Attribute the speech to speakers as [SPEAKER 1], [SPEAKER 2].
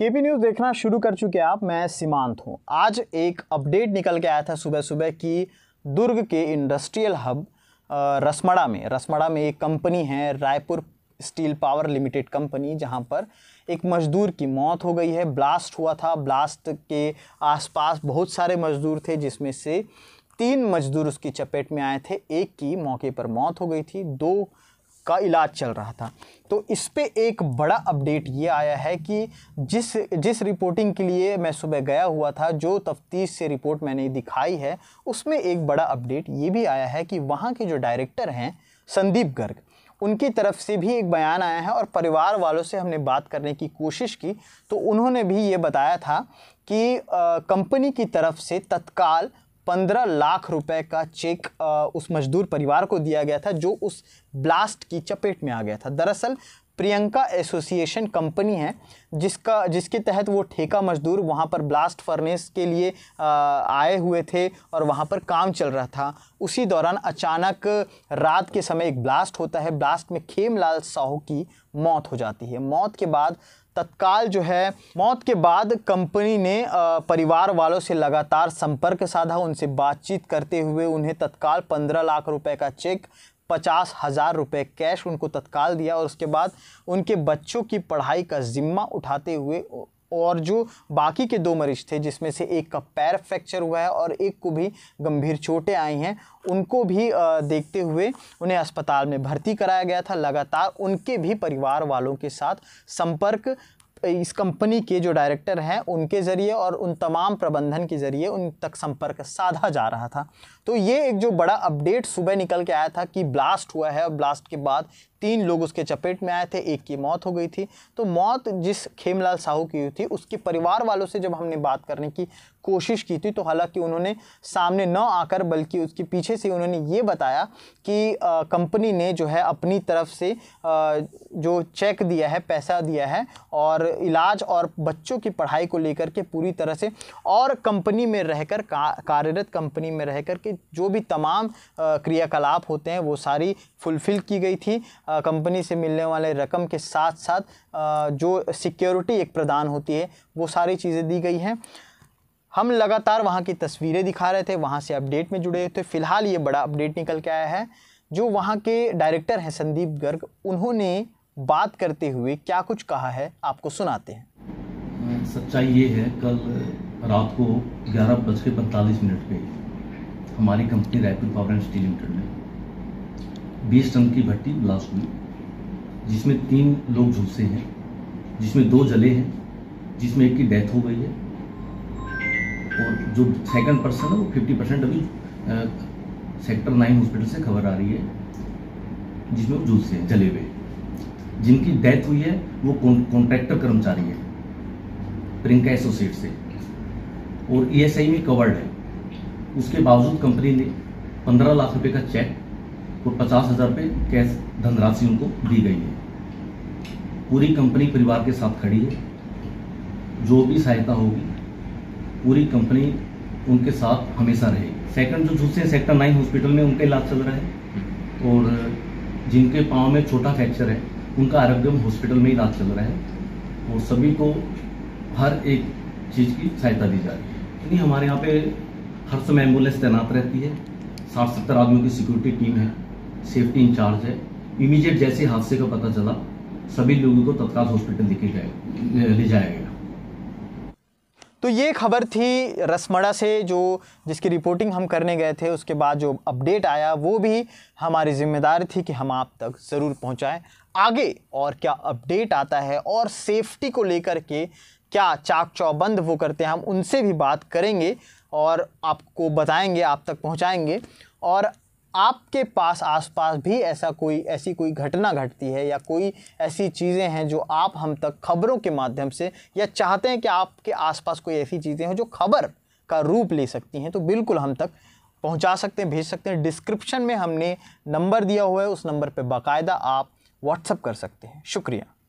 [SPEAKER 1] KP news देखना शुरू कर चुके आप मैं सीमांत हूँ आज एक अपडेट निकल के आया था सुबह सुबह कि दुर्ग के इंडस्ट्रियल हब रसमड़ा में रसमड़ा में एक कंपनी है Raipur steel power limited company जहां पर एक मजदूर की मौत हो गई है ब्लास्ट हुआ था ब्लास्ट के आसपास बहुत सारे मजदूर थे जिसमें से तीन मजदूर उसकी चपेट में आए थे एक की मौके पर मौत हो गई थी दो का इलाज चल रहा था तो इस पर एक बड़ा अपडेट ये आया है कि जिस जिस रिपोर्टिंग के लिए मैं सुबह गया हुआ था जो तफ्तीश से रिपोर्ट मैंने दिखाई है उसमें एक बड़ा अपडेट ये भी आया है कि वहाँ के जो डायरेक्टर हैं संदीप गर्ग उनकी तरफ से भी एक बयान आया है और परिवार वालों से हमने बात करने की कोशिश की तो उन्होंने भी ये बताया था कि कंपनी की तरफ से तत्काल पंद्रह लाख रुपए का चेक उस मजदूर परिवार को दिया गया था जो उस ब्लास्ट की चपेट में आ गया था दरअसल प्रियंका एसोसिएशन कंपनी है जिसका जिसके तहत वो ठेका मजदूर वहाँ पर ब्लास्ट फर्नेस के लिए आए हुए थे और वहाँ पर काम चल रहा था उसी दौरान अचानक रात के समय एक ब्लास्ट होता है ब्लास्ट में खेमलाल साहू की मौत हो जाती है मौत के बाद तत्काल जो है मौत के बाद कंपनी ने परिवार वालों से लगातार संपर्क साधा उनसे बातचीत करते हुए उन्हें तत्काल पंद्रह लाख रुपए का चेक पचास हज़ार रुपये कैश उनको तत्काल दिया और उसके बाद उनके बच्चों की पढ़ाई का ज़िम्मा उठाते हुए और जो बाकी के दो मरीज थे जिसमें से एक का पैर फ्रैक्चर हुआ है और एक को भी गंभीर चोटें आई हैं उनको भी देखते हुए उन्हें अस्पताल में भर्ती कराया गया था लगातार उनके भी परिवार वालों के साथ संपर्क इस कंपनी के जो डायरेक्टर हैं उनके ज़रिए और उन तमाम प्रबंधन के ज़रिए उन तक संपर्क साधा जा रहा था तो ये एक जो बड़ा अपडेट सुबह निकल के आया था कि ब्लास्ट हुआ है और ब्लास्ट के बाद तीन लोग उसके चपेट में आए थे एक की मौत हो गई थी तो मौत जिस खेमलाल साहू की हुई थी उसके परिवार वालों से जब हमने बात करने की कोशिश की थी तो हालांकि उन्होंने सामने न आकर बल्कि उसके पीछे से उन्होंने ये बताया कि कंपनी ने जो है अपनी तरफ से आ, जो चेक दिया है पैसा दिया है और इलाज और बच्चों की पढ़ाई को लेकर के पूरी तरह से और कंपनी में रहकर का, कार्यरत कंपनी में रह कर के जो भी तमाम क्रियाकलाप होते हैं वो सारी फुलफ़िल की गई थी कंपनी से मिलने वाले रकम के साथ साथ जो सिक्योरिटी एक प्रदान होती है वो सारी चीज़ें दी गई हैं हम लगातार वहाँ की तस्वीरें दिखा रहे थे वहाँ से अपडेट में जुड़े थे फ़िलहाल ये बड़ा अपडेट निकल के आया है जो वहाँ के डायरेक्टर हैं संदीप गर्ग उन्होंने बात करते हुए क्या कुछ कहा है आपको सुनाते
[SPEAKER 2] हैं सच्चाई ये है कल रात को ग्यारह बज के पैंतालीस मिनट पे हमारी company Raipur power and steel limited में बीस टन की भट्टी ब्लास्ट हुई जिसमें तीन लोग झुलसे हैं जिसमें दो जले हैं जिसमें एक की डेथ हो गई है और जो सेकंड पर्सन है वो फिफ्टी परसेंट अभी सेक्टर नाइन हॉस्पिटल से खबर आ रही है जिसमें वो झुलसे हैं जले हुए जिनकी डेथ हुई है वो कॉन्ट्रैक्टर कर्मचारी है प्रियंका एसोसिएट से और ईएसआई e में कवर्ड है उसके बावजूद कंपनी ने पंद्रह लाख रुपए का चेक और पचास हजार रुपये कैश धनराशि उनको दी गई है पूरी कंपनी परिवार के साथ खड़ी है जो भी सहायता होगी पूरी कंपनी उनके साथ हमेशा रहेगी सेकंड जो दूसरे सेक्टर नाइन हॉस्पिटल में उनका इलाज चल रहा है और जिनके पाँव में छोटा फ्रैक्चर है उनका आरोग्यम हॉस्पिटल में इलाज चल रहा है और सभी को हर एक चीज़ की सहायता दी जा रही है यानी हमारे यहाँ पे हर समय एम्बुलेंस तैनात रहती है साठ सत्तर आदमियों की सिक्योरिटी टीम है सेफ्टी इंचार्ज है इमीडिएट जैसे हादसे का पता चला सभी लोगों को तत्काल हॉस्पिटल लेके जाए ले जाया गया
[SPEAKER 1] तो ये खबर थी रसमड़ा से जो जिसकी रिपोर्टिंग हम करने गए थे उसके बाद जो अपडेट आया वो भी हमारी जिम्मेदारी थी कि हम आप तक ज़रूर पहुंचाएं आगे और क्या अपडेट आता है और सेफ्टी को लेकर के क्या चाक चौबंद वो करते हैं हम उनसे भी बात करेंगे और आपको बताएंगे आप तक पहुंचाएंगे और आपके पास आसपास भी ऐसा कोई ऐसी कोई घटना घटती है या कोई ऐसी चीज़ें हैं जो आप हम तक खबरों के माध्यम से या चाहते हैं कि आपके आसपास कोई ऐसी चीज़ें हैं जो खबर का रूप ले सकती हैं तो बिल्कुल हम तक पहुंचा सकते हैं भेज सकते हैं डिस्क्रिप्शन में हमने नंबर दिया हुआ है उस नंबर पर बाकायदा आप व्हाट्सअप कर सकते हैं शुक्रिया